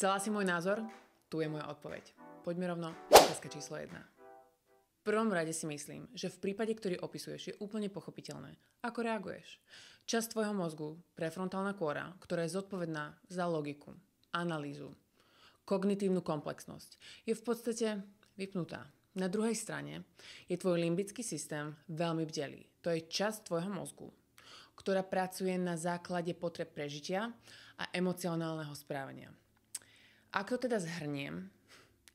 Chcela si môj názor? Tu je moja odpoveď. Poďme rovno otázka číslo 1. V prvom rade si myslím, že v prípade, ktorý opisuješ, je úplne pochopiteľné, ako reaguješ. Časť tvojho mozgu, prefrontálna kôra, ktorá je zodpovedná za logiku, analýzu, kognitívnu komplexnosť, je v podstate vypnutá. Na druhej strane je tvoj limbický systém veľmi bdelý. To je časť tvojho mozgu, ktorá pracuje na základe potreb prežitia a emocionálneho správania. Ak to teda zhrniem,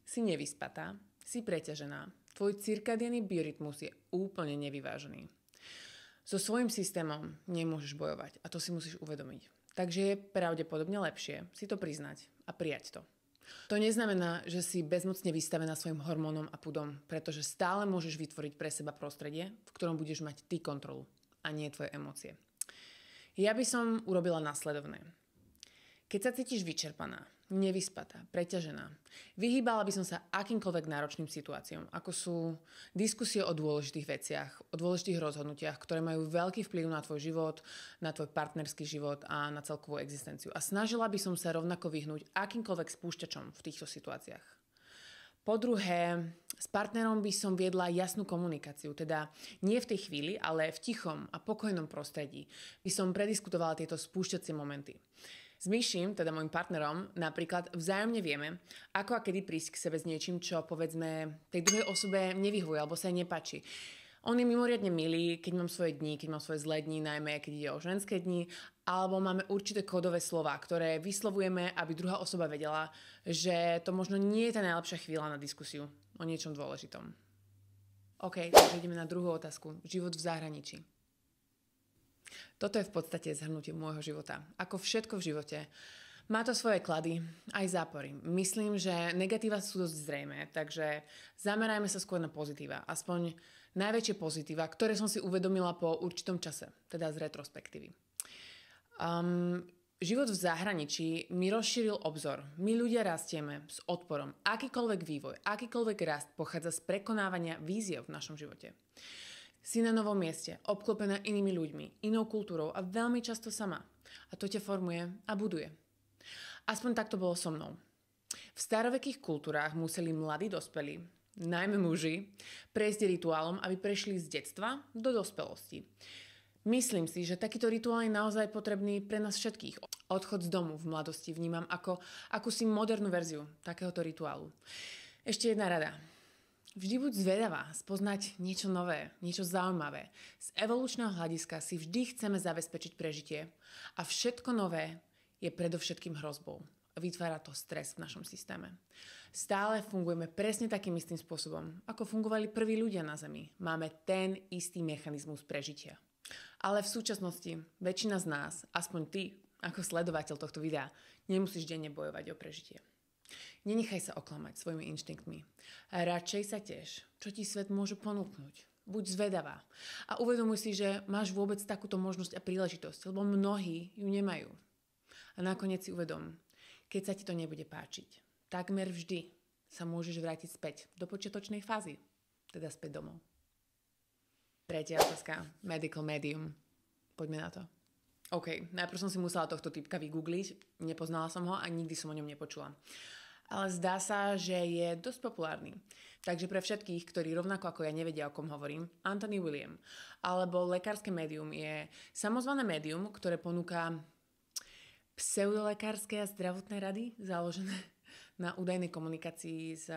si nevyspatá, si preťažená, tvoj cirkadienný biorytmus je úplne nevyvážený. So svojím systémom nemôžeš bojovať a to si musíš uvedomiť. Takže je pravdepodobne lepšie si to priznať a prijať to. To neznamená, že si bezmocne vystavená svojim hormónom a pudom, pretože stále môžeš vytvoriť pre seba prostredie, v ktorom budeš mať ty kontrolu a nie tvoje emócie. Ja by som urobila následovné. Keď sa cítiš vyčerpaná, nevyspatá, preťažená, vyhýbala by som sa akýmkoľvek náročným situáciám, ako sú diskusie o dôležitých veciach, o dôležitých rozhodnutiach, ktoré majú veľký vplyv na tvoj život, na tvoj partnerský život a na celkovú existenciu. A snažila by som sa rovnako vyhnúť akýmkoľvek spúšťačom v týchto situáciách. Po druhé, s partnerom by som viedla jasnú komunikáciu, teda nie v tej chvíli, ale v tichom a pokojnom prostredí by som prediskutovala tieto spúšťacie momenty. S Myším, teda môjim partnerom, napríklad vzájomne vieme, ako a kedy prísť k sebe s niečím, čo povedzme tej druhej osobe nevyhovuje alebo sa jej nepáči. On je mimoriadne milý, keď mám svoje dni, keď mám svoje zlé dni, najmä keď ide o ženské dni, alebo máme určité kódové slova, ktoré vyslovujeme, aby druhá osoba vedela, že to možno nie je tá najlepšia chvíľa na diskusiu o niečom dôležitom. OK, takže ideme na druhú otázku. Život v zahraničí. Toto je v podstate zhrnutie môjho života. Ako všetko v živote. Má to svoje klady, aj zápory. Myslím, že negatíva sú dosť zrejme, takže zamerajme sa skôr na pozitíva. Aspoň najväčšie pozitíva, ktoré som si uvedomila po určitom čase, teda z retrospektívy. Um, život v zahraničí mi rozšíril obzor. My ľudia rastieme s odporom. Akýkoľvek vývoj, akýkoľvek rast pochádza z prekonávania víziev v našom živote. Si na novom mieste, obklopená inými ľuďmi, inou kultúrou a veľmi často sama. A to ťa formuje a buduje. Aspoň tak to bolo so mnou. V starovekých kultúrách museli mladí dospelí, najmä muži, prejsť rituálom, aby prešli z detstva do dospelosti. Myslím si, že takýto rituál je naozaj potrebný pre nás všetkých. Odchod z domu v mladosti vnímam ako akúsi modernú verziu takéhoto rituálu. Ešte jedna rada. Vždy buď zvedavá, spoznať niečo nové, niečo zaujímavé. Z evolučného hľadiska si vždy chceme zabezpečiť prežitie a všetko nové je predovšetkým hrozbou. Vytvára to stres v našom systéme. Stále fungujeme presne takým istým spôsobom, ako fungovali prví ľudia na Zemi. Máme ten istý mechanizmus prežitia. Ale v súčasnosti väčšina z nás, aspoň ty, ako sledovateľ tohto videa, nemusíš denne bojovať o prežitie. Nenechaj sa oklamať svojimi inštinktmi. Radšej sa tiež, čo ti svet môže ponúknuť. Buď zvedavá a uvedomuj si, že máš vôbec takúto možnosť a príležitosť, lebo mnohí ju nemajú. A nakoniec si uvedom, keď sa ti to nebude páčiť, takmer vždy sa môžeš vrátiť späť do počiatočnej fázy, teda späť domov. Tretia otázka, medical medium. Poďme na to. OK, najprv som si musela tohto typka vygoogliť, nepoznala som ho a nikdy som o ňom nepočula ale zdá sa, že je dosť populárny. Takže pre všetkých, ktorí rovnako ako ja nevedia, o kom hovorím, Anthony William alebo lekárske médium je samozvané médium, ktoré ponúka pseudolekárske a zdravotné rady založené na údajnej komunikácii s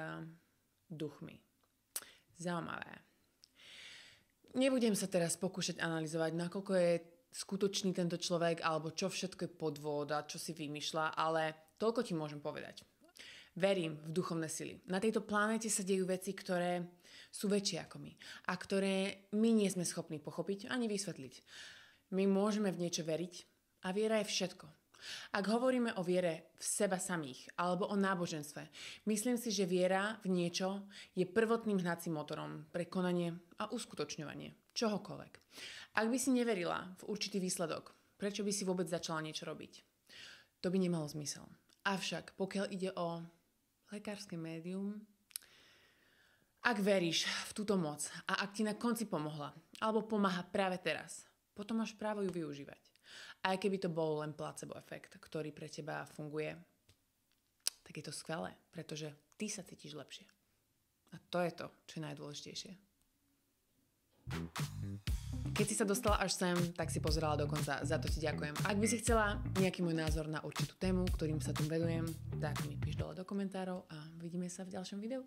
duchmi. Zaujímavé. Nebudem sa teraz pokúšať analyzovať, nakoľko je skutočný tento človek alebo čo všetko je podvod a čo si vymýšľa, ale toľko ti môžem povedať. Verím v duchovné sily. Na tejto planete sa dejú veci, ktoré sú väčšie ako my a ktoré my nie sme schopní pochopiť ani vysvetliť. My môžeme v niečo veriť a viera je všetko. Ak hovoríme o viere v seba samých alebo o náboženstve, myslím si, že viera v niečo je prvotným hnacím motorom pre konanie a uskutočňovanie čohokoľvek. Ak by si neverila v určitý výsledok, prečo by si vôbec začala niečo robiť? To by nemalo zmysel. Avšak pokiaľ ide o lekárske médium, ak veríš v túto moc a ak ti na konci pomohla, alebo pomáha práve teraz, potom máš právo ju využívať. Aj keby to bol len placebo efekt, ktorý pre teba funguje, tak je to skvelé, pretože ty sa cítiš lepšie. A to je to, čo je najdôležitejšie. Mm-hmm. Keď si sa dostala až sem, tak si pozerala dokonca. Za to ti ďakujem. Ak by si chcela nejaký môj názor na určitú tému, ktorým sa tým venujem, tak mi píš dole do komentárov a vidíme sa v ďalšom videu.